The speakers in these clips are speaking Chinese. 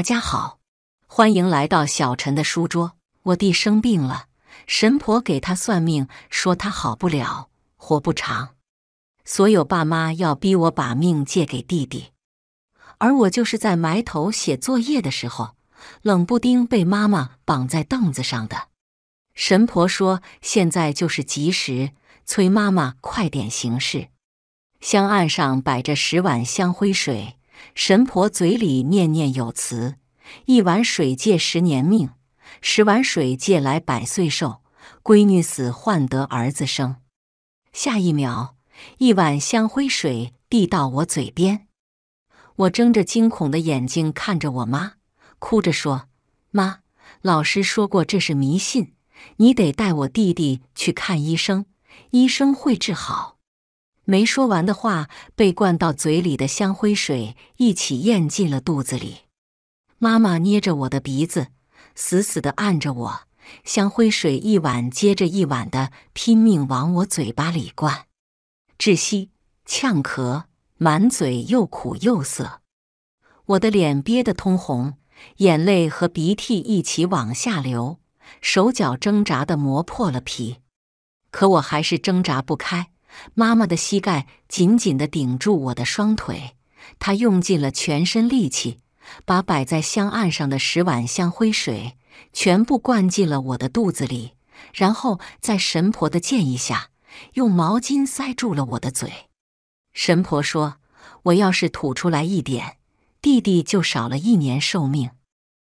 大家好，欢迎来到小陈的书桌。我弟生病了，神婆给他算命说他好不了，活不长，所有爸妈要逼我把命借给弟弟。而我就是在埋头写作业的时候，冷不丁被妈妈绑在凳子上的。神婆说现在就是吉时，催妈妈快点行事。香案上摆着十碗香灰水。神婆嘴里念念有词：“一碗水借十年命，十碗水借来百岁寿。闺女死换得儿子生。”下一秒，一碗香灰水递到我嘴边，我睁着惊恐的眼睛看着我妈，哭着说：“妈，老师说过这是迷信，你得带我弟弟去看医生，医生会治好。”没说完的话被灌到嘴里的香灰水一起咽进了肚子里。妈妈捏着我的鼻子，死死地按着我，香灰水一碗接着一碗的拼命往我嘴巴里灌，窒息、呛咳，满嘴又苦又涩。我的脸憋得通红，眼泪和鼻涕一起往下流，手脚挣扎的磨破了皮，可我还是挣扎不开。妈妈的膝盖紧紧的顶住我的双腿，她用尽了全身力气，把摆在香案上的十碗香灰水全部灌进了我的肚子里，然后在神婆的建议下，用毛巾塞住了我的嘴。神婆说：“我要是吐出来一点，弟弟就少了一年寿命。”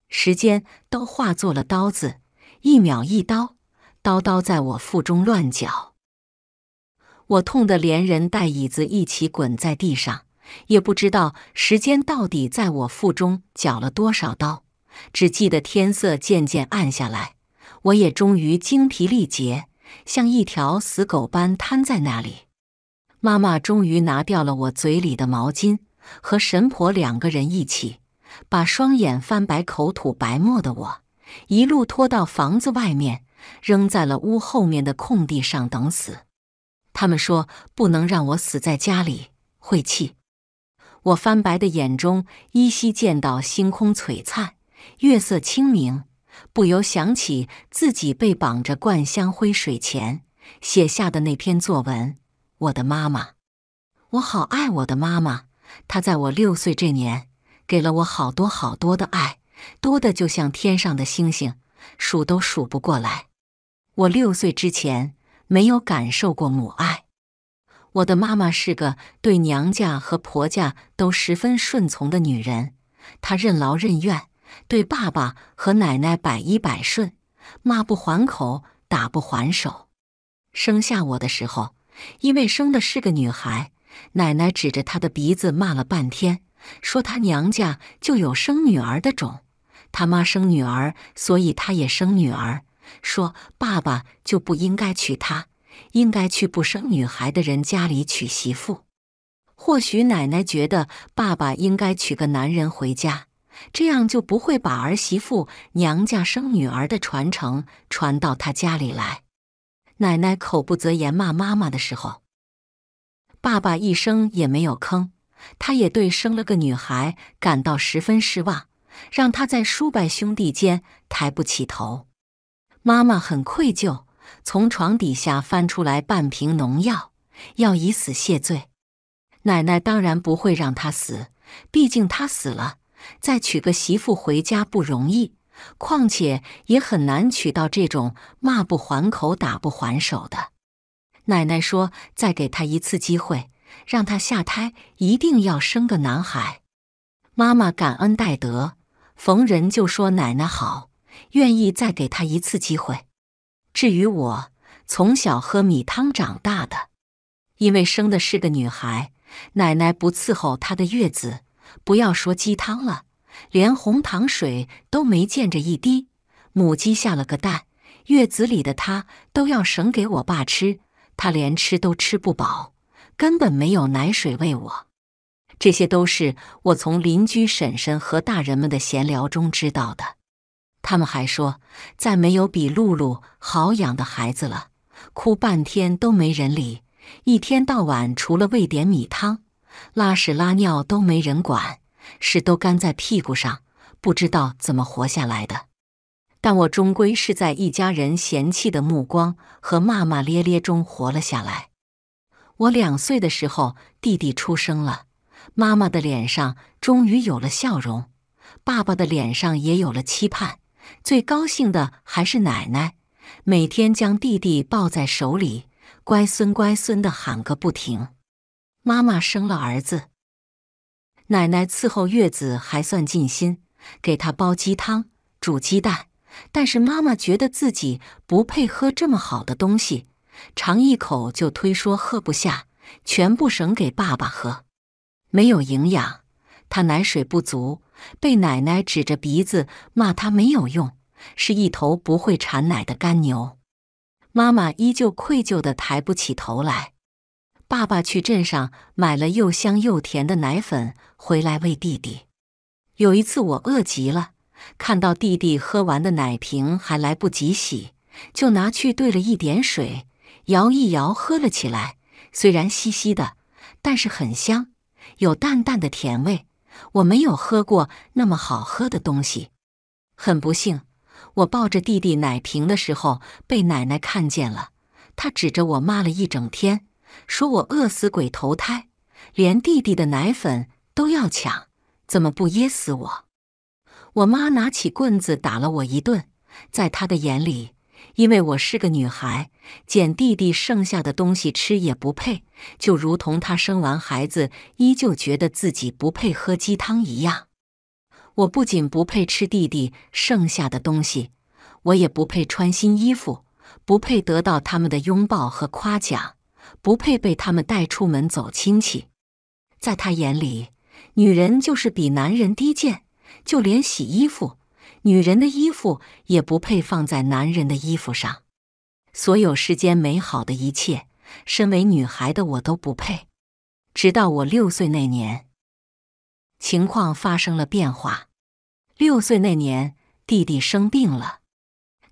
时间都化作了刀子，一秒一刀，刀刀在我腹中乱搅。我痛得连人带椅子一起滚在地上，也不知道时间到底在我腹中绞了多少刀，只记得天色渐渐暗下来，我也终于精疲力竭，像一条死狗般瘫在那里。妈妈终于拿掉了我嘴里的毛巾，和神婆两个人一起，把双眼翻白、口吐白沫的我，一路拖到房子外面，扔在了屋后面的空地上等死。他们说不能让我死在家里，晦气。我翻白的眼中依稀见到星空璀璨，月色清明，不由想起自己被绑着灌香灰水前写下的那篇作文。我的妈妈，我好爱我的妈妈。她在我六岁这年给了我好多好多的爱，多的就像天上的星星，数都数不过来。我六岁之前。没有感受过母爱。我的妈妈是个对娘家和婆家都十分顺从的女人，她任劳任怨，对爸爸和奶奶百依百顺，骂不还口，打不还手。生下我的时候，因为生的是个女孩，奶奶指着她的鼻子骂了半天，说她娘家就有生女儿的种，他妈生女儿，所以她也生女儿。说：“爸爸就不应该娶她，应该去不生女孩的人家里娶媳妇。或许奶奶觉得爸爸应该娶个男人回家，这样就不会把儿媳妇娘家生女儿的传承传到他家里来。”奶奶口不择言骂妈妈的时候，爸爸一声也没有吭。他也对生了个女孩感到十分失望，让他在叔伯兄弟间抬不起头。妈妈很愧疚，从床底下翻出来半瓶农药，要以死谢罪。奶奶当然不会让他死，毕竟他死了，再娶个媳妇回家不容易，况且也很难娶到这种骂不还口、打不还手的。奶奶说：“再给他一次机会，让他下胎，一定要生个男孩。”妈妈感恩戴德，逢人就说：“奶奶好。”愿意再给他一次机会。至于我，从小喝米汤长大的，因为生的是个女孩，奶奶不伺候她的月子，不要说鸡汤了，连红糖水都没见着一滴。母鸡下了个蛋，月子里的她都要省给我爸吃，她连吃都吃不饱，根本没有奶水喂我。这些都是我从邻居婶婶和大人们的闲聊中知道的。他们还说，再没有比露露好养的孩子了，哭半天都没人理，一天到晚除了喂点米汤，拉屎拉尿都没人管，屎都干在屁股上，不知道怎么活下来的。但我终归是在一家人嫌弃的目光和骂骂咧咧中活了下来。我两岁的时候，弟弟出生了，妈妈的脸上终于有了笑容，爸爸的脸上也有了期盼。最高兴的还是奶奶，每天将弟弟抱在手里，乖孙乖孙的喊个不停。妈妈生了儿子，奶奶伺候月子还算尽心，给他煲鸡汤、煮鸡蛋。但是妈妈觉得自己不配喝这么好的东西，尝一口就推说喝不下，全部省给爸爸喝，没有营养，他奶水不足。被奶奶指着鼻子骂他没有用，是一头不会产奶的干牛。妈妈依旧愧疚的抬不起头来。爸爸去镇上买了又香又甜的奶粉回来喂弟弟。有一次我饿极了，看到弟弟喝完的奶瓶还来不及洗，就拿去兑了一点水，摇一摇喝了起来。虽然稀稀的，但是很香，有淡淡的甜味。我没有喝过那么好喝的东西。很不幸，我抱着弟弟奶瓶的时候被奶奶看见了，她指着我骂了一整天，说我饿死鬼投胎，连弟弟的奶粉都要抢，怎么不噎死我？我妈拿起棍子打了我一顿，在她的眼里。因为我是个女孩，捡弟弟剩下的东西吃也不配，就如同他生完孩子依旧觉得自己不配喝鸡汤一样。我不仅不配吃弟弟剩下的东西，我也不配穿新衣服，不配得到他们的拥抱和夸奖，不配被他们带出门走亲戚。在他眼里，女人就是比男人低贱，就连洗衣服。女人的衣服也不配放在男人的衣服上。所有世间美好的一切，身为女孩的我都不配。直到我六岁那年，情况发生了变化。六岁那年，弟弟生病了，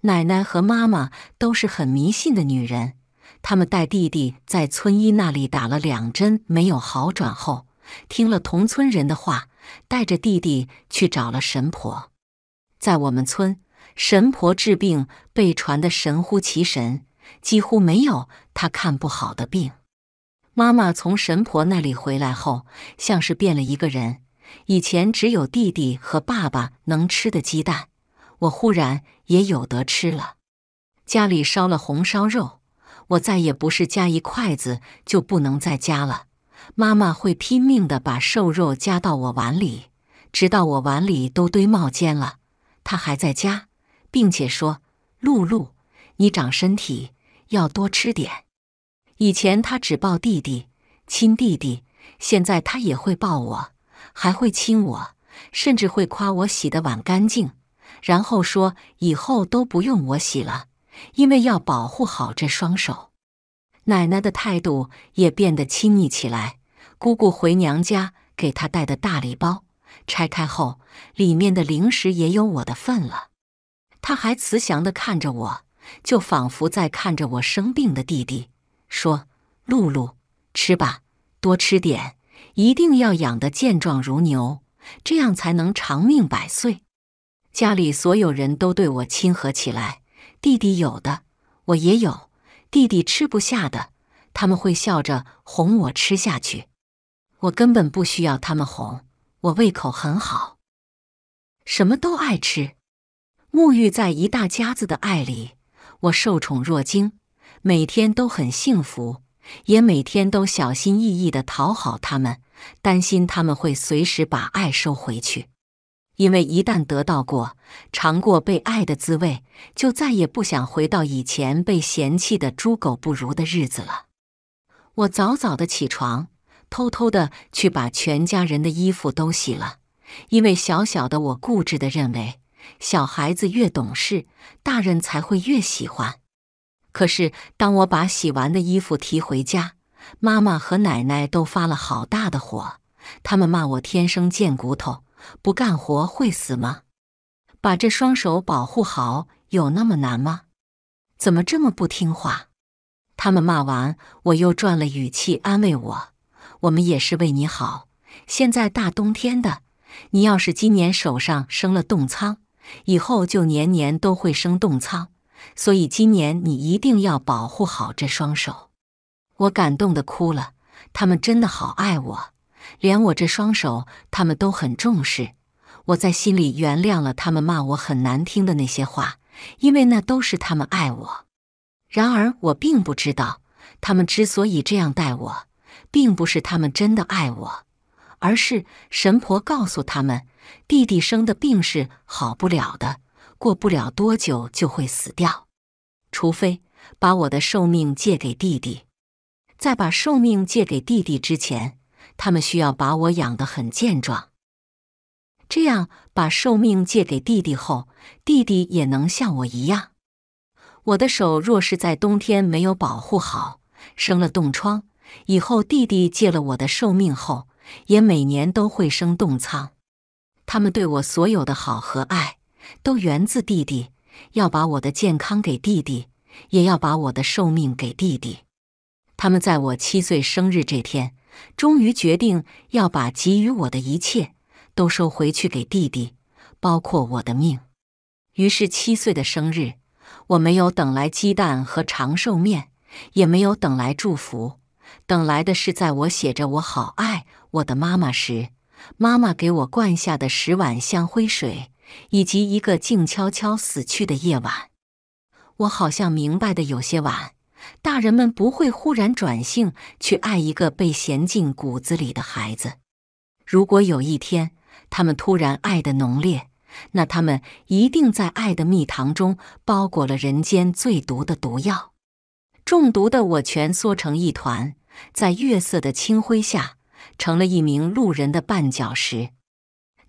奶奶和妈妈都是很迷信的女人，他们带弟弟在村医那里打了两针，没有好转后，听了同村人的话，带着弟弟去找了神婆。在我们村，神婆治病被传得神乎其神，几乎没有她看不好的病。妈妈从神婆那里回来后，像是变了一个人。以前只有弟弟和爸爸能吃的鸡蛋，我忽然也有得吃了。家里烧了红烧肉，我再也不是夹一筷子就不能再夹了。妈妈会拼命的把瘦肉夹到我碗里，直到我碗里都堆冒尖了。他还在家，并且说：“露露，你长身体要多吃点。”以前他只抱弟弟、亲弟弟，现在他也会抱我，还会亲我，甚至会夸我洗的碗干净，然后说以后都不用我洗了，因为要保护好这双手。奶奶的态度也变得亲昵起来。姑姑回娘家给她带的大礼包。拆开后，里面的零食也有我的份了。他还慈祥的看着我，就仿佛在看着我生病的弟弟，说：“露露，吃吧，多吃点，一定要养的健壮如牛，这样才能长命百岁。”家里所有人都对我亲和起来，弟弟有的我也有，弟弟吃不下的，他们会笑着哄我吃下去。我根本不需要他们哄。我胃口很好，什么都爱吃。沐浴在一大家子的爱里，我受宠若惊，每天都很幸福，也每天都小心翼翼的讨好他们，担心他们会随时把爱收回去。因为一旦得到过、尝过被爱的滋味，就再也不想回到以前被嫌弃的猪狗不如的日子了。我早早的起床。偷偷的去把全家人的衣服都洗了，因为小小的我固执的认为，小孩子越懂事，大人才会越喜欢。可是当我把洗完的衣服提回家，妈妈和奶奶都发了好大的火，他们骂我天生贱骨头，不干活会死吗？把这双手保护好，有那么难吗？怎么这么不听话？他们骂完，我又转了语气安慰我。我们也是为你好。现在大冬天的，你要是今年手上生了冻疮，以后就年年都会生冻疮。所以今年你一定要保护好这双手。我感动的哭了，他们真的好爱我，连我这双手他们都很重视。我在心里原谅了他们骂我很难听的那些话，因为那都是他们爱我。然而我并不知道，他们之所以这样待我。并不是他们真的爱我，而是神婆告诉他们，弟弟生的病是好不了的，过不了多久就会死掉。除非把我的寿命借给弟弟，在把寿命借给弟弟之前，他们需要把我养得很健壮。这样把寿命借给弟弟后，弟弟也能像我一样。我的手若是在冬天没有保护好，生了冻疮。以后弟弟借了我的寿命后，也每年都会生冻疮。他们对我所有的好和爱，都源自弟弟要把我的健康给弟弟，也要把我的寿命给弟弟。他们在我七岁生日这天，终于决定要把给予我的一切都收回去给弟弟，包括我的命。于是七岁的生日，我没有等来鸡蛋和长寿面，也没有等来祝福。等来的是，在我写着“我好爱我的妈妈”时，妈妈给我灌下的十碗香灰水，以及一个静悄悄死去的夜晚。我好像明白的有些晚，大人们不会忽然转性去爱一个被嫌进骨子里的孩子。如果有一天他们突然爱的浓烈，那他们一定在爱的蜜糖中包裹了人间最毒的毒药。中毒的我蜷缩成一团。在月色的清辉下，成了一名路人的绊脚石。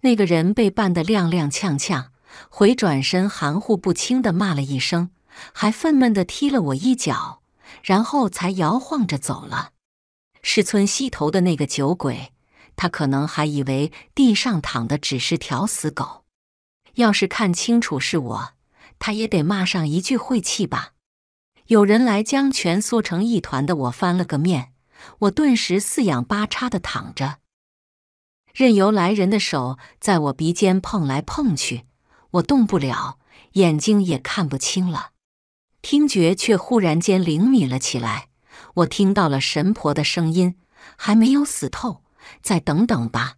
那个人被绊得踉踉跄跄，回转身，含糊不清地骂了一声，还愤懑地踢了我一脚，然后才摇晃着走了。市村西头的那个酒鬼，他可能还以为地上躺的只是条死狗，要是看清楚是我，他也得骂上一句晦气吧。有人来将蜷缩成一团的我翻了个面。我顿时四仰八叉的躺着，任由来人的手在我鼻尖碰来碰去。我动不了，眼睛也看不清了，听觉却忽然间灵敏了起来。我听到了神婆的声音：“还没有死透，再等等吧，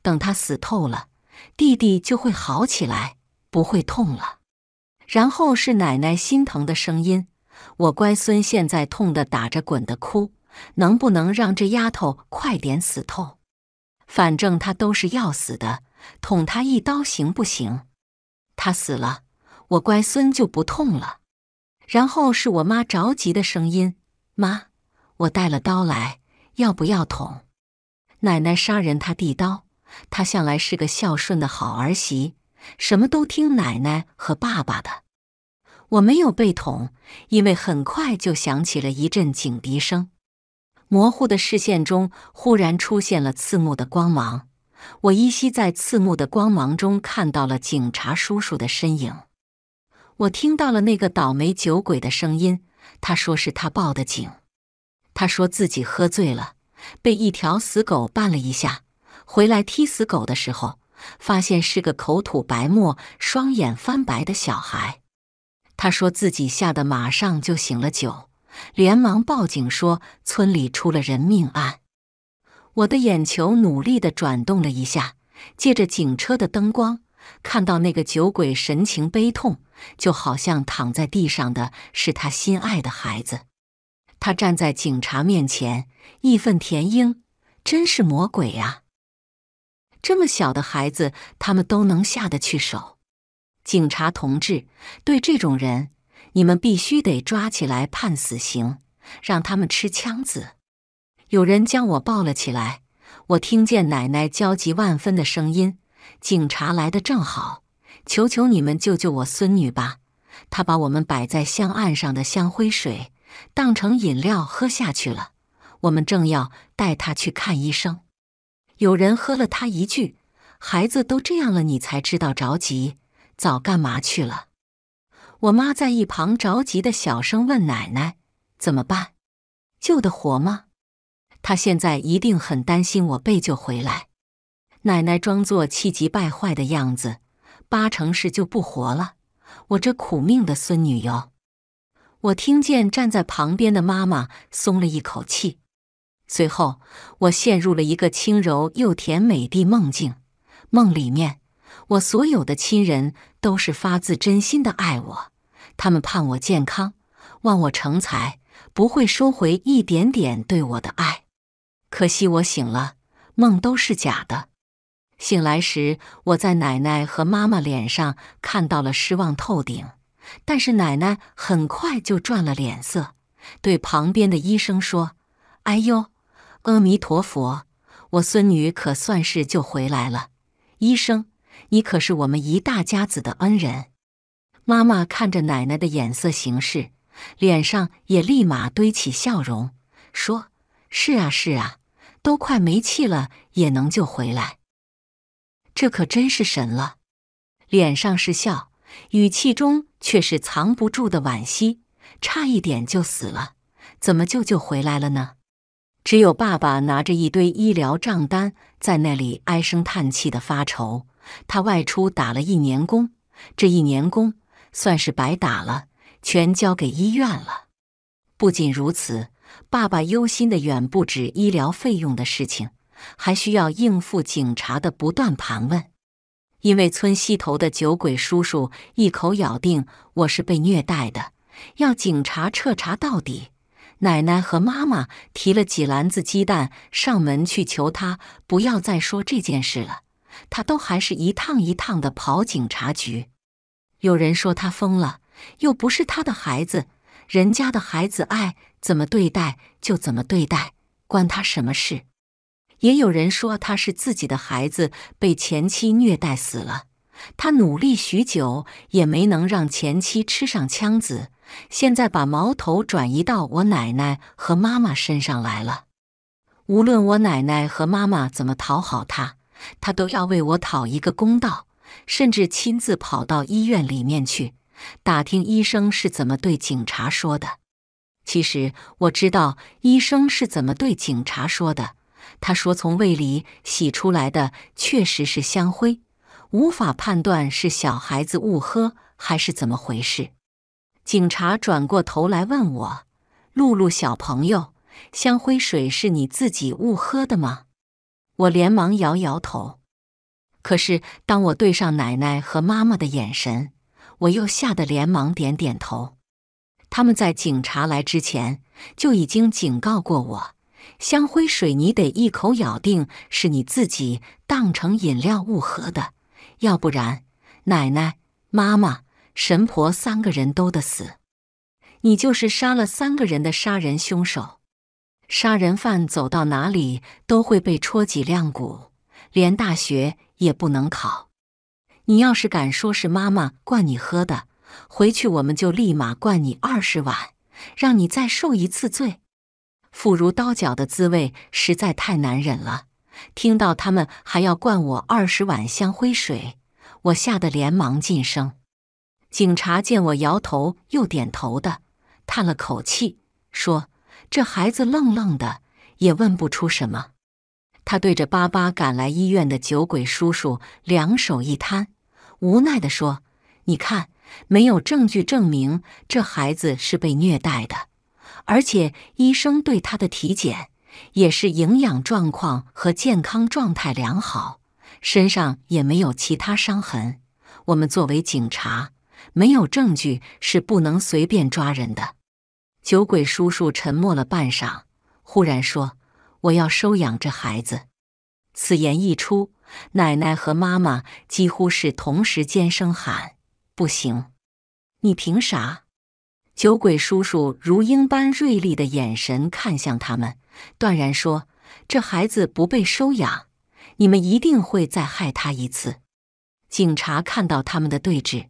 等他死透了，弟弟就会好起来，不会痛了。”然后是奶奶心疼的声音：“我乖孙现在痛得打着滚的哭。”能不能让这丫头快点死透？反正她都是要死的，捅她一刀行不行？她死了，我乖孙就不痛了。然后是我妈着急的声音：“妈，我带了刀来，要不要捅？”奶奶杀人，她递刀。她向来是个孝顺的好儿媳，什么都听奶奶和爸爸的。我没有被捅，因为很快就响起了一阵警笛声。模糊的视线中，忽然出现了刺目的光芒。我依稀在刺目的光芒中看到了警察叔叔的身影。我听到了那个倒霉酒鬼的声音。他说是他报的警。他说自己喝醉了，被一条死狗绊了一下，回来踢死狗的时候，发现是个口吐白沫、双眼翻白的小孩。他说自己吓得马上就醒了酒。连忙报警说村里出了人命案。我的眼球努力的转动了一下，借着警车的灯光，看到那个酒鬼神情悲痛，就好像躺在地上的是他心爱的孩子。他站在警察面前，义愤填膺，真是魔鬼啊！这么小的孩子，他们都能下得去手。警察同志，对这种人。你们必须得抓起来判死刑，让他们吃枪子。有人将我抱了起来，我听见奶奶焦急万分的声音：“警察来的正好，求求你们救救我孙女吧！”她把我们摆在香案上的香灰水当成饮料喝下去了。我们正要带她去看医生，有人喝了她一句：“孩子都这样了，你才知道着急，早干嘛去了？”我妈在一旁着急的小声问奶奶：“怎么办？救得活吗？”她现在一定很担心我被救回来。奶奶装作气急败坏的样子：“八成是救不活了，我这苦命的孙女哟！”我听见站在旁边的妈妈松了一口气，随后我陷入了一个轻柔又甜美的梦境，梦里面。我所有的亲人都是发自真心的爱我，他们盼我健康，望我成才，不会收回一点点对我的爱。可惜我醒了，梦都是假的。醒来时，我在奶奶和妈妈脸上看到了失望透顶，但是奶奶很快就转了脸色，对旁边的医生说：“哎呦，阿弥陀佛，我孙女可算是就回来了。”医生。你可是我们一大家子的恩人。妈妈看着奶奶的眼色行事，脸上也立马堆起笑容，说：“是啊，是啊，都快没气了也能救回来，这可真是神了。”脸上是笑，语气中却是藏不住的惋惜。差一点就死了，怎么就救回来了呢？只有爸爸拿着一堆医疗账单，在那里唉声叹气的发愁。他外出打了一年工，这一年工算是白打了，全交给医院了。不仅如此，爸爸忧心的远不止医疗费用的事情，还需要应付警察的不断盘问。因为村西头的酒鬼叔叔一口咬定我是被虐待的，要警察彻查到底。奶奶和妈妈提了几篮子鸡蛋上门去求他，不要再说这件事了。他都还是一趟一趟的跑警察局。有人说他疯了，又不是他的孩子，人家的孩子爱怎么对待就怎么对待，关他什么事？也有人说他是自己的孩子被前妻虐待死了，他努力许久也没能让前妻吃上枪子，现在把矛头转移到我奶奶和妈妈身上来了。无论我奶奶和妈妈怎么讨好他。他都要为我讨一个公道，甚至亲自跑到医院里面去打听医生是怎么对警察说的。其实我知道医生是怎么对警察说的。他说：“从胃里洗出来的确实是香灰，无法判断是小孩子误喝还是怎么回事。”警察转过头来问我：“露露小朋友，香灰水是你自己误喝的吗？”我连忙摇摇头，可是当我对上奶奶和妈妈的眼神，我又吓得连忙点点头。他们在警察来之前就已经警告过我：香灰水你得一口咬定是你自己当成饮料误喝的，要不然奶奶、妈妈、神婆三个人都得死。你就是杀了三个人的杀人凶手。杀人犯走到哪里都会被戳脊梁骨，连大学也不能考。你要是敢说是妈妈灌你喝的，回去我们就立马灌你二十碗，让你再受一次罪。妇孺刀绞的滋味实在太难忍了。听到他们还要灌我二十碗香灰水，我吓得连忙噤声。警察见我摇头又点头的，叹了口气说。这孩子愣愣的，也问不出什么。他对着巴巴赶来医院的酒鬼叔叔，两手一摊，无奈地说：“你看，没有证据证明这孩子是被虐待的，而且医生对他的体检也是营养状况和健康状态良好，身上也没有其他伤痕。我们作为警察，没有证据是不能随便抓人的。”酒鬼叔叔沉默了半晌，忽然说：“我要收养这孩子。”此言一出，奶奶和妈妈几乎是同时尖声喊：“不行！你凭啥？”酒鬼叔叔如鹰般锐利的眼神看向他们，断然说：“这孩子不被收养，你们一定会再害他一次。”警察看到他们的对峙，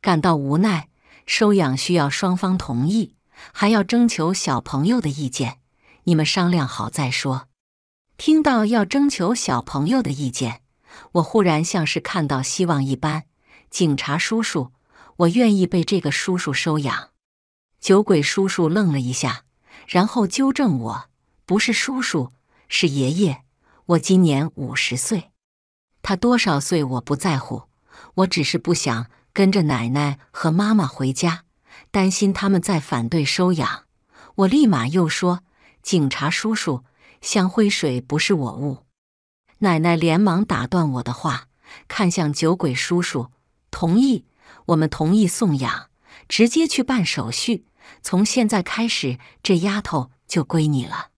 感到无奈。收养需要双方同意。还要征求小朋友的意见，你们商量好再说。听到要征求小朋友的意见，我忽然像是看到希望一般。警察叔叔，我愿意被这个叔叔收养。酒鬼叔叔愣了一下，然后纠正我：“不是叔叔，是爷爷。我今年五十岁，他多少岁我不在乎。我只是不想跟着奶奶和妈妈回家。”担心他们在反对收养，我立马又说：“警察叔叔，香灰水不是我误。”奶奶连忙打断我的话，看向酒鬼叔叔：“同意，我们同意送养，直接去办手续。从现在开始，这丫头就归你了。”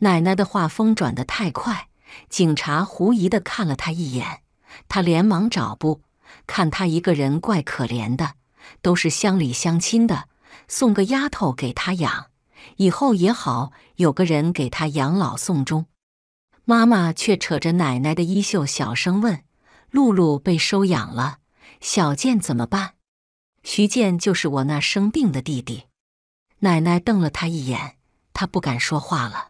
奶奶的话风转得太快，警察狐疑地看了他一眼，他连忙找不，看他一个人怪可怜的。都是乡里乡亲的，送个丫头给他养，以后也好有个人给他养老送终。妈妈却扯着奶奶的衣袖，小声问：“露露被收养了，小健怎么办？”徐健就是我那生病的弟弟。奶奶瞪了他一眼，他不敢说话了。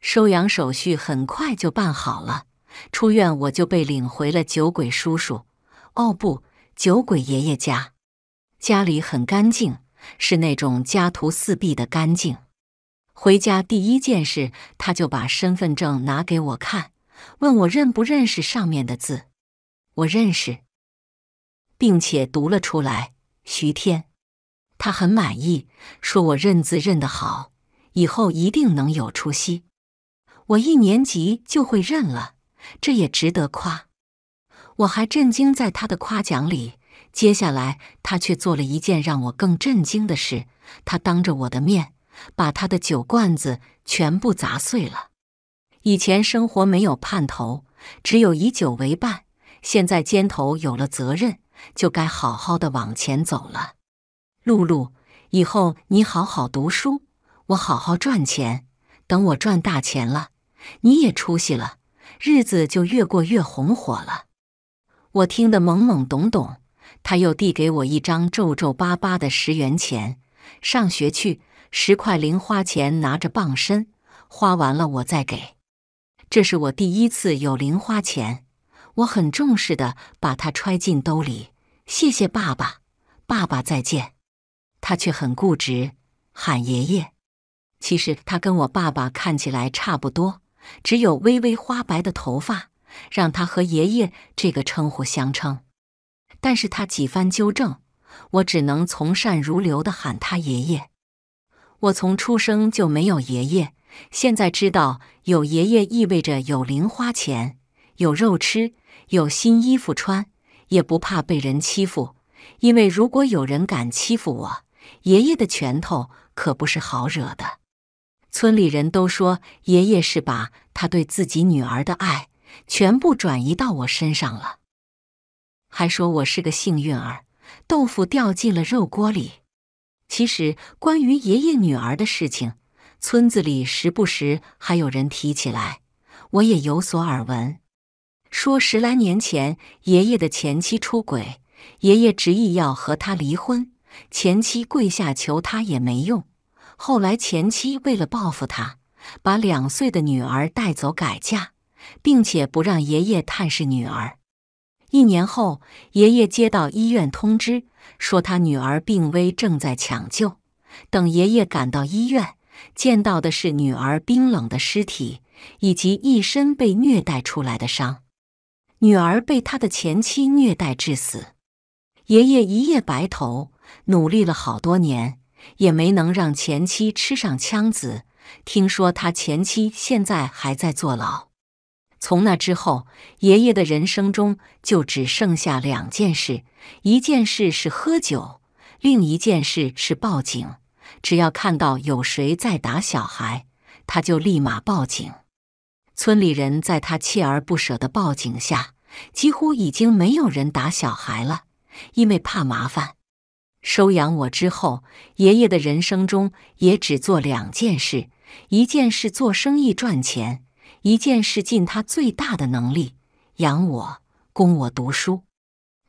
收养手续很快就办好了，出院我就被领回了酒鬼叔叔，哦不，酒鬼爷爷家。家里很干净，是那种家徒四壁的干净。回家第一件事，他就把身份证拿给我看，问我认不认识上面的字。我认识，并且读了出来。徐天，他很满意，说我认字认得好，以后一定能有出息。我一年级就会认了，这也值得夸。我还震惊在他的夸奖里。接下来，他却做了一件让我更震惊的事：他当着我的面，把他的酒罐子全部砸碎了。以前生活没有盼头，只有以酒为伴；现在肩头有了责任，就该好好的往前走了。露露，以后你好好读书，我好好赚钱，等我赚大钱了，你也出息了，日子就越过越红火了。我听得懵懵懂懂。他又递给我一张皱皱巴巴的十元钱，上学去，十块零花钱拿着傍身，花完了我再给。这是我第一次有零花钱，我很重视的把它揣进兜里。谢谢爸爸，爸爸再见。他却很固执，喊爷爷。其实他跟我爸爸看起来差不多，只有微微花白的头发，让他和爷爷这个称呼相称。但是他几番纠正，我只能从善如流的喊他爷爷。我从出生就没有爷爷，现在知道有爷爷意味着有零花钱、有肉吃、有新衣服穿，也不怕被人欺负。因为如果有人敢欺负我，爷爷的拳头可不是好惹的。村里人都说，爷爷是把他对自己女儿的爱全部转移到我身上了。还说我是个幸运儿，豆腐掉进了肉锅里。其实，关于爷爷女儿的事情，村子里时不时还有人提起来，我也有所耳闻。说十来年前，爷爷的前妻出轨，爷爷执意要和他离婚，前妻跪下求他也没用。后来，前妻为了报复他，把两岁的女儿带走改嫁，并且不让爷爷探视女儿。一年后，爷爷接到医院通知，说他女儿病危，正在抢救。等爷爷赶到医院，见到的是女儿冰冷的尸体，以及一身被虐待出来的伤。女儿被他的前妻虐待致死。爷爷一夜白头，努力了好多年，也没能让前妻吃上枪子。听说他前妻现在还在坐牢。从那之后，爷爷的人生中就只剩下两件事：一件事是喝酒，另一件事是报警。只要看到有谁在打小孩，他就立马报警。村里人在他锲而不舍的报警下，几乎已经没有人打小孩了，因为怕麻烦。收养我之后，爷爷的人生中也只做两件事：一件事做生意赚钱。一件事尽他最大的能力养我，供我读书。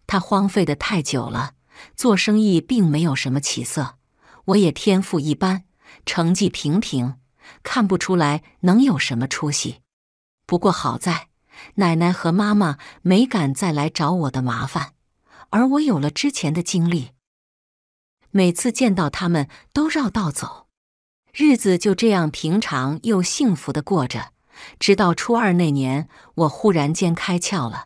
他荒废的太久了，做生意并没有什么起色。我也天赋一般，成绩平平，看不出来能有什么出息。不过好在奶奶和妈妈没敢再来找我的麻烦，而我有了之前的经历，每次见到他们都绕道走。日子就这样平常又幸福的过着。直到初二那年，我忽然间开窍了，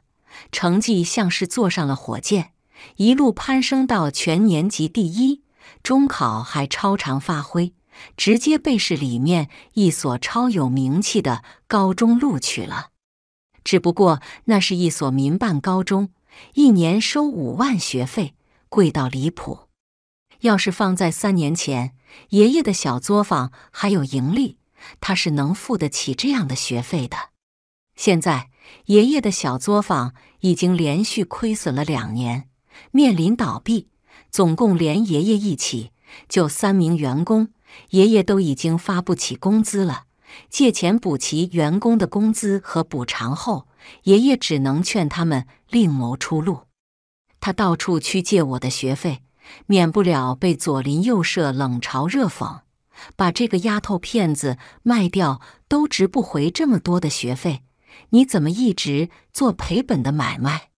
成绩像是坐上了火箭，一路攀升到全年级第一。中考还超常发挥，直接被市里面一所超有名气的高中录取了。只不过那是一所民办高中，一年收五万学费，贵到离谱。要是放在三年前，爷爷的小作坊还有盈利。他是能付得起这样的学费的。现在，爷爷的小作坊已经连续亏损了两年，面临倒闭。总共连爷爷一起就三名员工，爷爷都已经发不起工资了。借钱补齐员工的工资和补偿后，爷爷只能劝他们另谋出路。他到处去借我的学费，免不了被左邻右舍冷嘲热讽。把这个丫头片子卖掉都值不回这么多的学费，你怎么一直做赔本的买卖？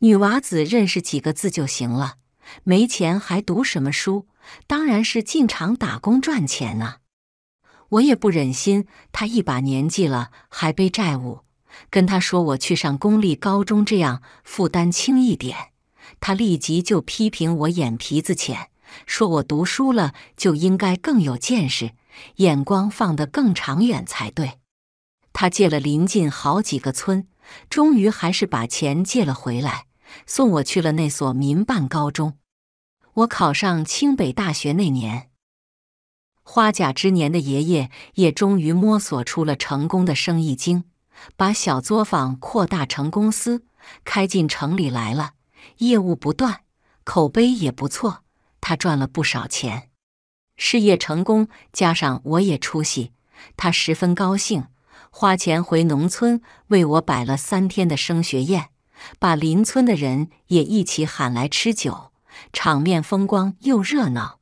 女娃子认识几个字就行了，没钱还读什么书？当然是进厂打工赚钱啊！我也不忍心，她一把年纪了还背债务。跟她说我去上公立高中，这样负担轻一点。她立即就批评我眼皮子浅。说我读书了就应该更有见识，眼光放得更长远才对。他借了邻近好几个村，终于还是把钱借了回来，送我去了那所民办高中。我考上清北大学那年，花甲之年的爷爷也终于摸索出了成功的生意经，把小作坊扩大成公司，开进城里来了，业务不断，口碑也不错。他赚了不少钱，事业成功，加上我也出息，他十分高兴，花钱回农村为我摆了三天的升学宴，把邻村的人也一起喊来吃酒，场面风光又热闹。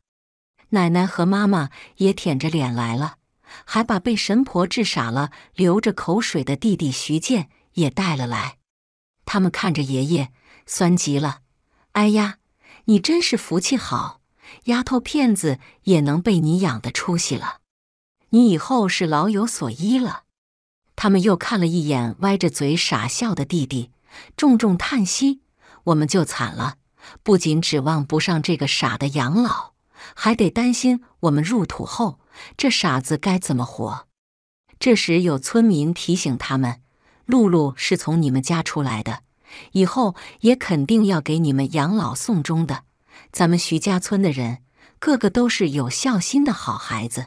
奶奶和妈妈也舔着脸来了，还把被神婆治傻了、流着口水的弟弟徐健也带了来。他们看着爷爷，酸极了。哎呀！你真是福气好，丫头片子也能被你养的出息了，你以后是老有所依了。他们又看了一眼歪着嘴傻笑的弟弟，重重叹息：“我们就惨了，不仅指望不上这个傻的养老，还得担心我们入土后这傻子该怎么活。”这时，有村民提醒他们：“露露是从你们家出来的。”以后也肯定要给你们养老送终的。咱们徐家村的人个个都是有孝心的好孩子。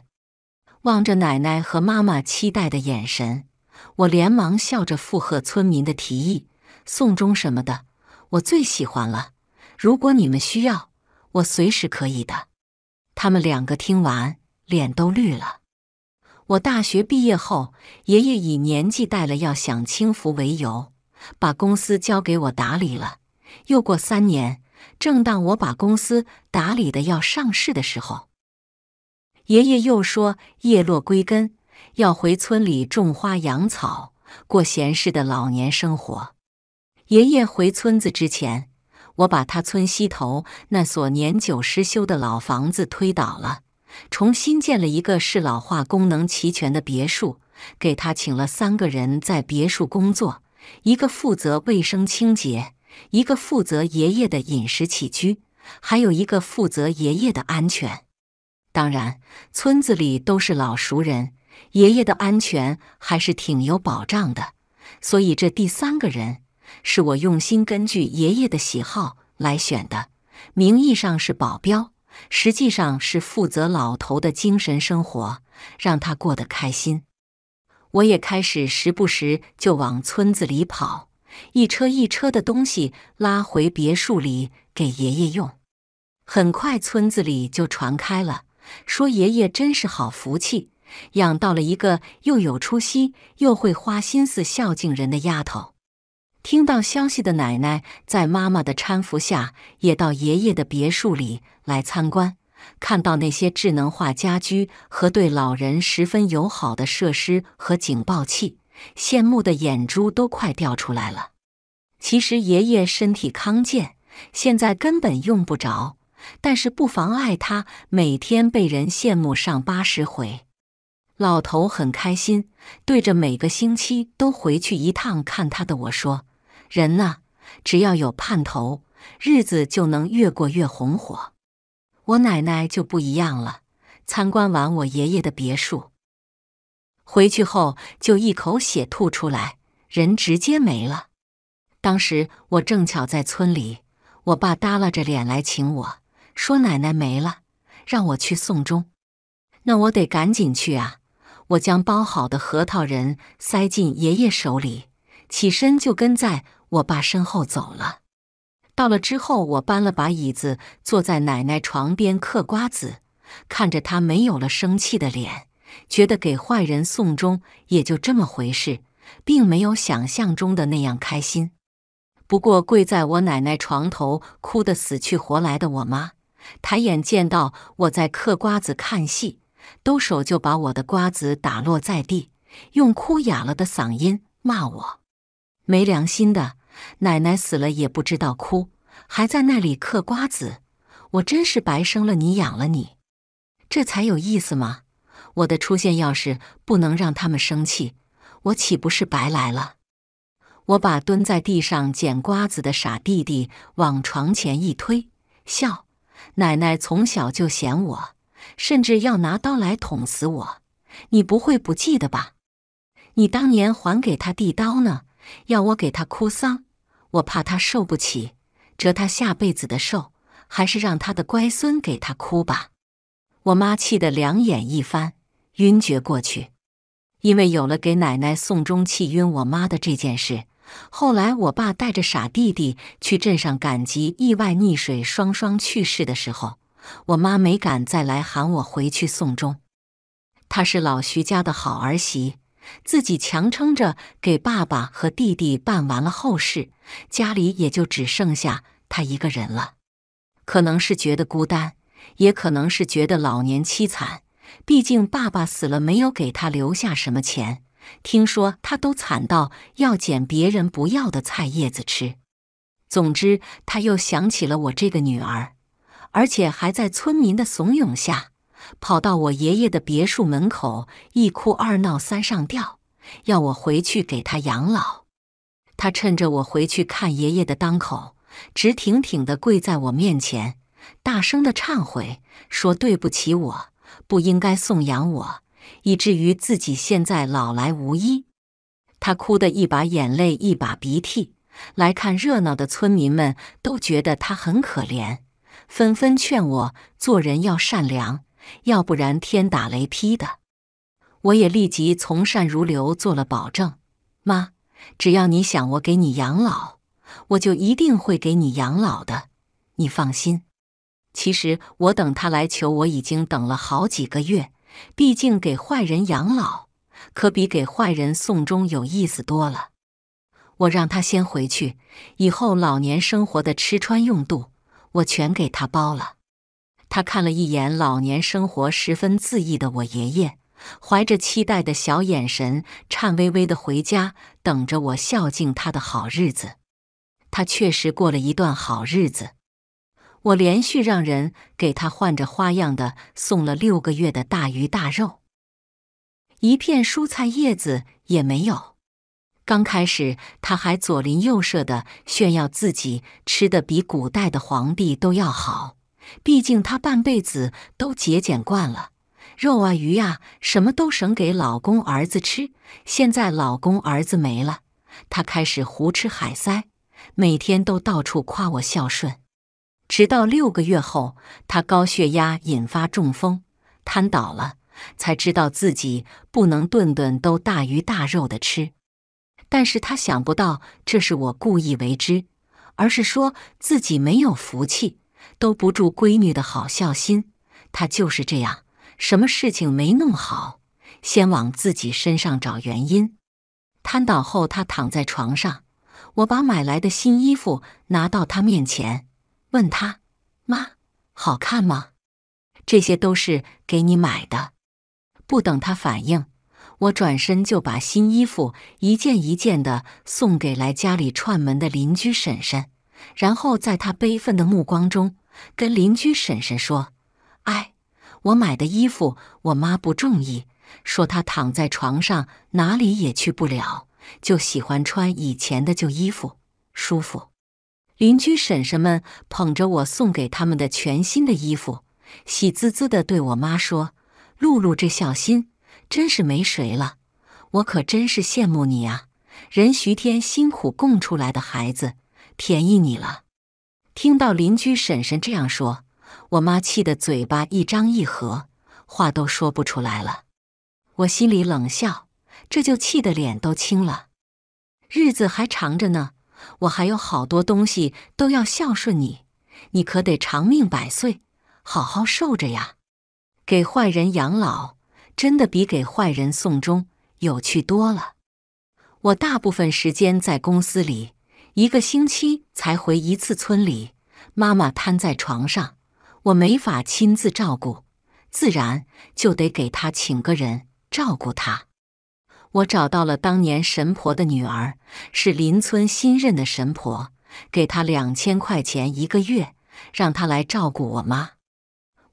望着奶奶和妈妈期待的眼神，我连忙笑着附和村民的提议：“送终什么的，我最喜欢了。如果你们需要，我随时可以的。”他们两个听完，脸都绿了。我大学毕业后，爷爷以年纪大了要享清福为由。把公司交给我打理了。又过三年，正当我把公司打理的要上市的时候，爷爷又说“叶落归根”，要回村里种花养草，过闲适的老年生活。爷爷回村子之前，我把他村西头那所年久失修的老房子推倒了，重新建了一个适老化、功能齐全的别墅，给他请了三个人在别墅工作。一个负责卫生清洁，一个负责爷爷的饮食起居，还有一个负责爷爷的安全。当然，村子里都是老熟人，爷爷的安全还是挺有保障的。所以，这第三个人是我用心根据爷爷的喜好来选的。名义上是保镖，实际上是负责老头的精神生活，让他过得开心。我也开始时不时就往村子里跑，一车一车的东西拉回别墅里给爷爷用。很快，村子里就传开了，说爷爷真是好福气，养到了一个又有出息又会花心思孝敬人的丫头。听到消息的奶奶，在妈妈的搀扶下，也到爷爷的别墅里来参观。看到那些智能化家居和对老人十分友好的设施和警报器，羡慕的眼珠都快掉出来了。其实爷爷身体康健，现在根本用不着，但是不妨碍他每天被人羡慕上八十回。老头很开心，对着每个星期都回去一趟看他的我说：“人呐，只要有盼头，日子就能越过越红火。”我奶奶就不一样了，参观完我爷爷的别墅，回去后就一口血吐出来，人直接没了。当时我正巧在村里，我爸耷拉着脸来请我，说奶奶没了，让我去送终。那我得赶紧去啊！我将包好的核桃仁塞进爷爷手里，起身就跟在我爸身后走了。到了之后，我搬了把椅子，坐在奶奶床边嗑瓜子，看着她没有了生气的脸，觉得给坏人送终也就这么回事，并没有想象中的那样开心。不过跪在我奶奶床头哭得死去活来的我妈，抬眼见到我在嗑瓜子看戏，兜手就把我的瓜子打落在地，用哭哑了的嗓音骂我：“没良心的！”奶奶死了也不知道哭，还在那里嗑瓜子。我真是白生了你养了你，这才有意思吗？我的出现要是不能让他们生气，我岂不是白来了？我把蹲在地上捡瓜子的傻弟弟往床前一推，笑。奶奶从小就嫌我，甚至要拿刀来捅死我。你不会不记得吧？你当年还给他递刀呢，要我给他哭丧。我怕他受不起，折他下辈子的寿，还是让他的乖孙给他哭吧。我妈气得两眼一翻，晕厥过去。因为有了给奶奶送终气晕我妈的这件事，后来我爸带着傻弟弟去镇上赶集，意外溺水，双双去世的时候，我妈没敢再来喊我回去送终。她是老徐家的好儿媳。自己强撑着给爸爸和弟弟办完了后事，家里也就只剩下他一个人了。可能是觉得孤单，也可能是觉得老年凄惨。毕竟爸爸死了，没有给他留下什么钱。听说他都惨到要捡别人不要的菜叶子吃。总之，他又想起了我这个女儿，而且还在村民的怂恿下。跑到我爷爷的别墅门口，一哭二闹三上吊，要我回去给他养老。他趁着我回去看爷爷的当口，直挺挺地跪在我面前，大声地忏悔，说对不起，我不应该送养我，以至于自己现在老来无依。他哭得一把眼泪一把鼻涕，来看热闹的村民们都觉得他很可怜，纷纷劝我做人要善良。要不然天打雷劈的！我也立即从善如流，做了保证。妈，只要你想我给你养老，我就一定会给你养老的。你放心。其实我等他来求我已经等了好几个月。毕竟给坏人养老，可比给坏人送终有意思多了。我让他先回去，以后老年生活的吃穿用度，我全给他包了。他看了一眼老年生活十分恣意的我爷爷，怀着期待的小眼神，颤巍巍的回家，等着我孝敬他的好日子。他确实过了一段好日子，我连续让人给他换着花样的送了六个月的大鱼大肉，一片蔬菜叶子也没有。刚开始他还左邻右舍的炫耀自己吃的比古代的皇帝都要好。毕竟她半辈子都节俭惯了，肉啊鱼啊什么都省给老公儿子吃。现在老公儿子没了，她开始胡吃海塞，每天都到处夸我孝顺。直到六个月后，她高血压引发中风，瘫倒了，才知道自己不能顿顿都大鱼大肉的吃。但是她想不到这是我故意为之，而是说自己没有福气。兜不住闺女的好孝心，她就是这样，什么事情没弄好，先往自己身上找原因。瘫倒后，她躺在床上，我把买来的新衣服拿到她面前，问她：“妈，好看吗？这些都是给你买的。”不等她反应，我转身就把新衣服一件一件的送给来家里串门的邻居婶婶，然后在她悲愤的目光中。跟邻居婶婶说：“哎，我买的衣服，我妈不中意，说她躺在床上哪里也去不了，就喜欢穿以前的旧衣服，舒服。”邻居婶婶们捧着我送给他们的全新的衣服，喜滋滋地对我妈说：“露露这孝心真是没谁了，我可真是羡慕你啊！人徐天辛苦供出来的孩子，便宜你了。”听到邻居婶婶这样说，我妈气得嘴巴一张一合，话都说不出来了。我心里冷笑，这就气得脸都青了。日子还长着呢，我还有好多东西都要孝顺你，你可得长命百岁，好好受着呀。给坏人养老，真的比给坏人送终有趣多了。我大部分时间在公司里。一个星期才回一次村里，妈妈瘫在床上，我没法亲自照顾，自然就得给她请个人照顾她。我找到了当年神婆的女儿，是邻村新任的神婆，给她两千块钱一个月，让她来照顾我妈。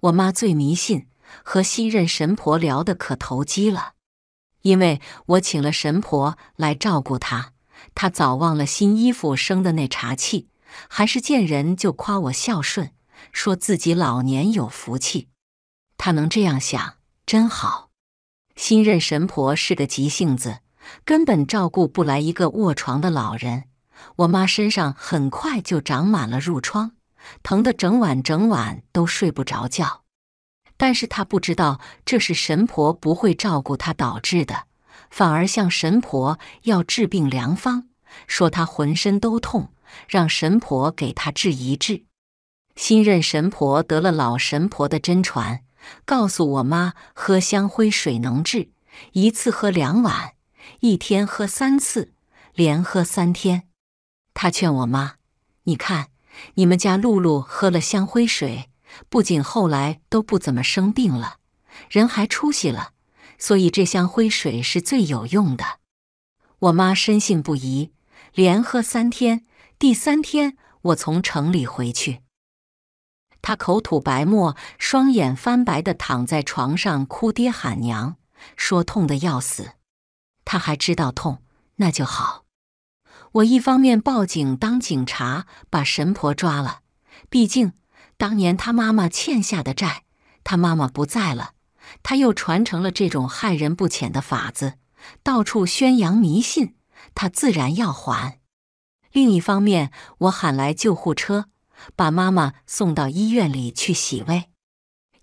我妈最迷信，和新任神婆聊得可投机了，因为我请了神婆来照顾她。他早忘了新衣服生的那茶气，还是见人就夸我孝顺，说自己老年有福气。他能这样想真好。新任神婆是个急性子，根本照顾不来一个卧床的老人。我妈身上很快就长满了褥疮，疼得整晚整晚都睡不着觉。但是她不知道这是神婆不会照顾她导致的。反而向神婆要治病良方，说他浑身都痛，让神婆给他治一治。新任神婆得了老神婆的真传，告诉我妈喝香灰水能治，一次喝两碗，一天喝三次，连喝三天。他劝我妈：“你看，你们家露露喝了香灰水，不仅后来都不怎么生病了，人还出息了。”所以这箱灰水是最有用的。我妈深信不疑，连喝三天。第三天，我从城里回去，她口吐白沫，双眼翻白的躺在床上哭爹喊娘，说痛的要死。她还知道痛，那就好。我一方面报警，当警察把神婆抓了，毕竟当年他妈妈欠下的债，他妈妈不在了。他又传承了这种害人不浅的法子，到处宣扬迷信。他自然要还。另一方面，我喊来救护车，把妈妈送到医院里去洗胃。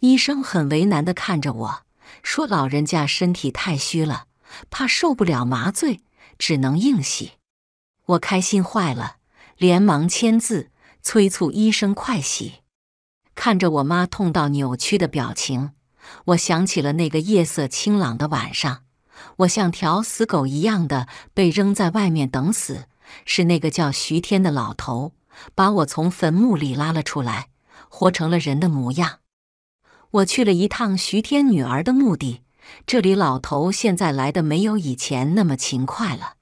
医生很为难地看着我说：“老人家身体太虚了，怕受不了麻醉，只能硬洗。”我开心坏了，连忙签字，催促医生快洗。看着我妈痛到扭曲的表情。我想起了那个夜色清朗的晚上，我像条死狗一样的被扔在外面等死。是那个叫徐天的老头把我从坟墓里拉了出来，活成了人的模样。我去了一趟徐天女儿的墓地，这里老头现在来的没有以前那么勤快了，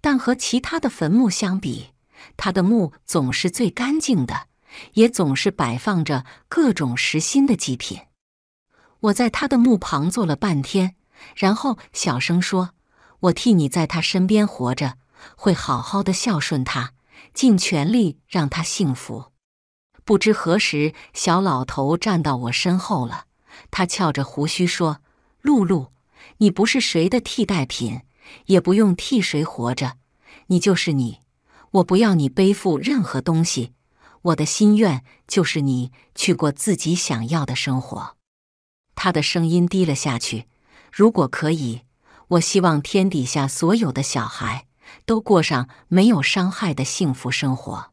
但和其他的坟墓相比，他的墓总是最干净的，也总是摆放着各种实心的祭品。我在他的墓旁坐了半天，然后小声说：“我替你在他身边活着，会好好的孝顺他，尽全力让他幸福。”不知何时，小老头站到我身后了。他翘着胡须说：“露露，你不是谁的替代品，也不用替谁活着，你就是你。我不要你背负任何东西，我的心愿就是你去过自己想要的生活。”他的声音低了下去。如果可以，我希望天底下所有的小孩都过上没有伤害的幸福生活。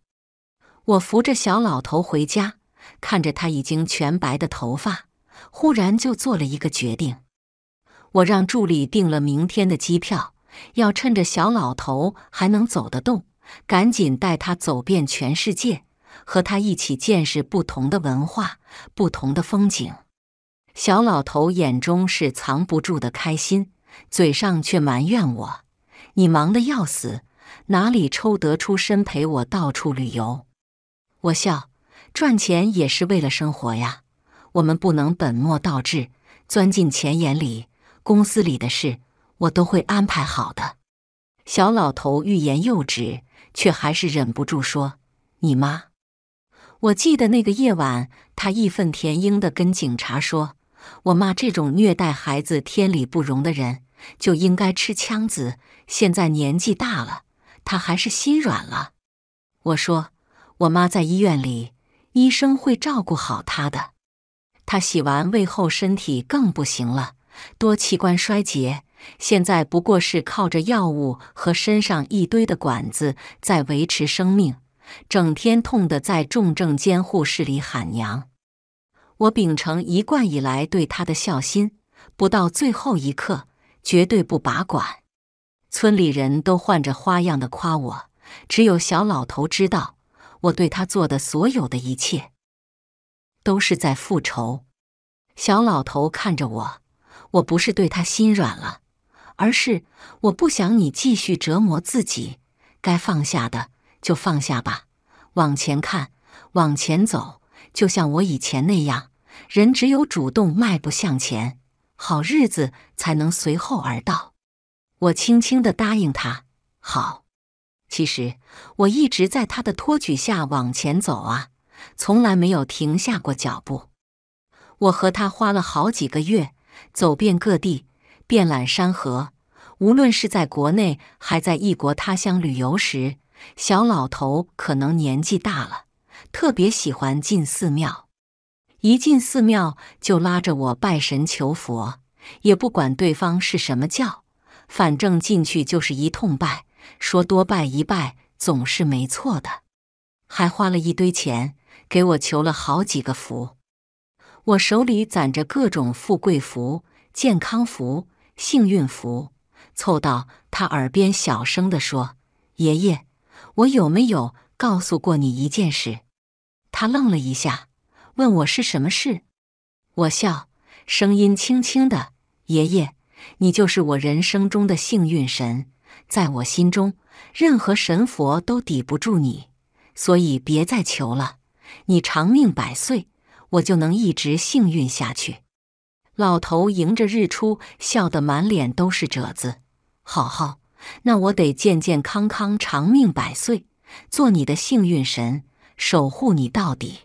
我扶着小老头回家，看着他已经全白的头发，忽然就做了一个决定：我让助理订了明天的机票，要趁着小老头还能走得动，赶紧带他走遍全世界，和他一起见识不同的文化、不同的风景。小老头眼中是藏不住的开心，嘴上却埋怨我：“你忙得要死，哪里抽得出身陪我到处旅游？”我笑：“赚钱也是为了生活呀，我们不能本末倒置，钻进钱眼里。”公司里的事我都会安排好的。小老头欲言又止，却还是忍不住说：“你妈！”我记得那个夜晚，他义愤填膺地跟警察说。我妈这种虐待孩子、天理不容的人，就应该吃枪子。现在年纪大了，他还是心软了。我说，我妈在医院里，医生会照顾好她的。她洗完胃后，身体更不行了，多器官衰竭，现在不过是靠着药物和身上一堆的管子在维持生命，整天痛得在重症监护室里喊娘。我秉承一贯以来对他的孝心，不到最后一刻，绝对不拔管。村里人都换着花样的夸我，只有小老头知道，我对他做的所有的一切，都是在复仇。小老头看着我，我不是对他心软了，而是我不想你继续折磨自己。该放下的就放下吧，往前看，往前走，就像我以前那样。人只有主动迈步向前，好日子才能随后而到。我轻轻的答应他：“好。”其实我一直在他的托举下往前走啊，从来没有停下过脚步。我和他花了好几个月，走遍各地，遍览山河。无论是在国内还在异国他乡旅游时，小老头可能年纪大了，特别喜欢进寺庙。一进寺庙就拉着我拜神求佛，也不管对方是什么教，反正进去就是一通拜，说多拜一拜总是没错的。还花了一堆钱给我求了好几个福，我手里攒着各种富贵福、健康福、幸运福，凑到他耳边小声地说：“爷爷，我有没有告诉过你一件事？”他愣了一下。问我是什么事，我笑，声音轻轻的。爷爷，你就是我人生中的幸运神，在我心中，任何神佛都抵不住你，所以别再求了。你长命百岁，我就能一直幸运下去。老头迎着日出，笑得满脸都是褶子。好好，那我得健健康康长命百岁，做你的幸运神，守护你到底。